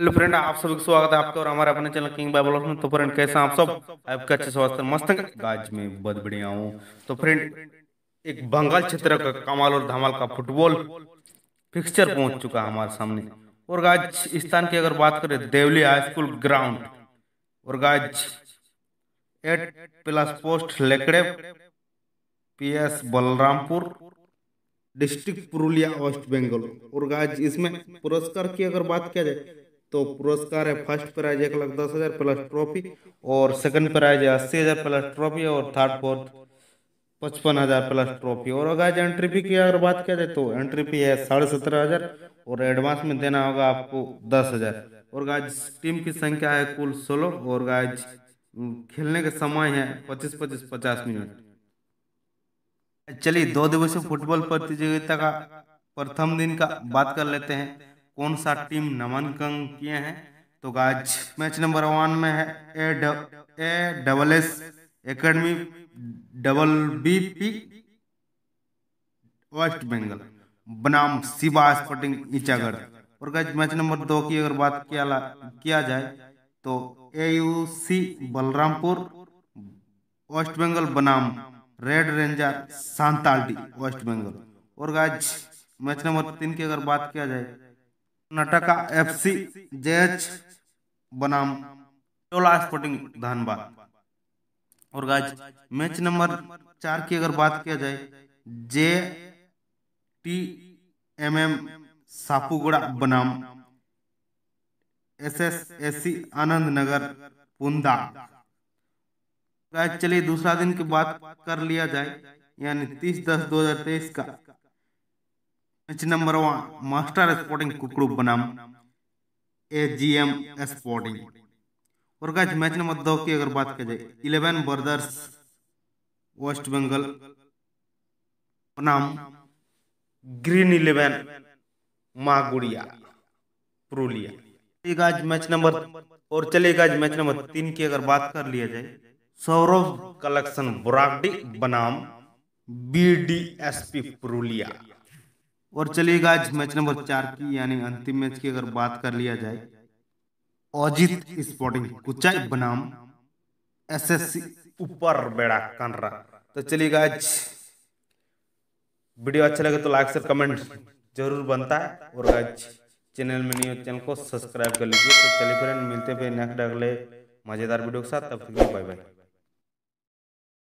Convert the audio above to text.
hello friend आप सभी का स्वागत है आपका और हमारे अपने चैनल किंग बाइबल में तो फ्रेंड कैसे आप सब आपके अच्छे स्वास्थ्य मस्त गाज में बहुत बढ़िया हूँ तो फ्रेंड एक बंगाल क्षेत्र का कमाल और धमाल का फुटबॉल फिक्सचर पहुंच चुका है हमारे सामने और गाज स्थान की अगर बात करें देवली हाई स्कूल ग्राउंड और गाज at plus post Lekre P S Balrampur district Purulia West Bengal और गाज इसमें पुरस्कार की अगर बात किया जाए तो पुरस्कार है फर्स्ट प्राइज एक लाख दस हज़ार प्लस ट्रॉफी और सेकंड प्राइज है अस्सी हज़ार प्लस ट्रॉफी और थर्ड फोर्थ पचपन हज़ार प्लस ट्रॉफी और अगर एंट्री फी की अगर बात किया जाए तो एंट्री फी है साढ़े सत्रह हज़ार और एडवांस में देना होगा आपको दस हज़ार और गाइज टीम की संख्या है कुल सोलह और गाइज खेलने का समय है पच्चीस पच्चीस पचास मिनट चलिए दो दिवसीय फुटबॉल प्रतियोगिता का प्रथम दिन का बात कर लेते हैं कौन सा टीम नामांकन किए हैं तो गाज मैच नंबर वन में है A A double S academy double B P West Bengal बनाम शिवा स्पोर्टिंग ईचागढ़ और गाइज मैच नंबर दो की अगर बात किया ला, किया जाए तो A U C Balrampur West Bengal बनाम रेड रेंजर सांताल्टी वेस्ट बंगाल और गाइज मैच नंबर तीन की अगर बात किया जाए नटका एफ सी जे बनाम टोला स्पोर्टिंग धनबाद और गाइस मैच नंबर चार की अगर बात किया जाए J T M M Sapuguda बनाम S S S C Anand Nagar पुंदा गाइज चलिए दूसरा दिन की बात कर लिया जाए यानी तीस दस दो हजार तेईस का match number one master sporting Kukru बनाम ए जी एम स्पोर्टिंग और गाइज मैच नंबर दो की अगर बात की जाए इलेवन ब्रदर्स वेस्ट बंगाल बनाम ग्रीन इलेवन मागुड़िया पुरुलिया गाज मैच नंबर और चलेगा आज मैच नंबर तीन की अगर बात कर लिया जाए सौरभ कलेक्शन बुरागडी बनाम बीडीएसपी डी पुरुलिया और चलिएगा आज मैच नंबर चार की यानी अंतिम मैच की अगर बात कर लिया जाए अजित स्पोर्टिंग कुचाई बनाम एसएससी ऊपर बेड़ा रहा तो चलिएगा आज वीडियो अच्छा लगे तो लाइक से कमेंट जरूर बनता है और आज चैनल में नहीं हो चैनल को सब्सक्राइब कर लीजिए तो चलिए फ्रेंड मिलते हैं नेक्स्ट अगले मज़ेदार वीडियो के साथ तब फिर बाय बाय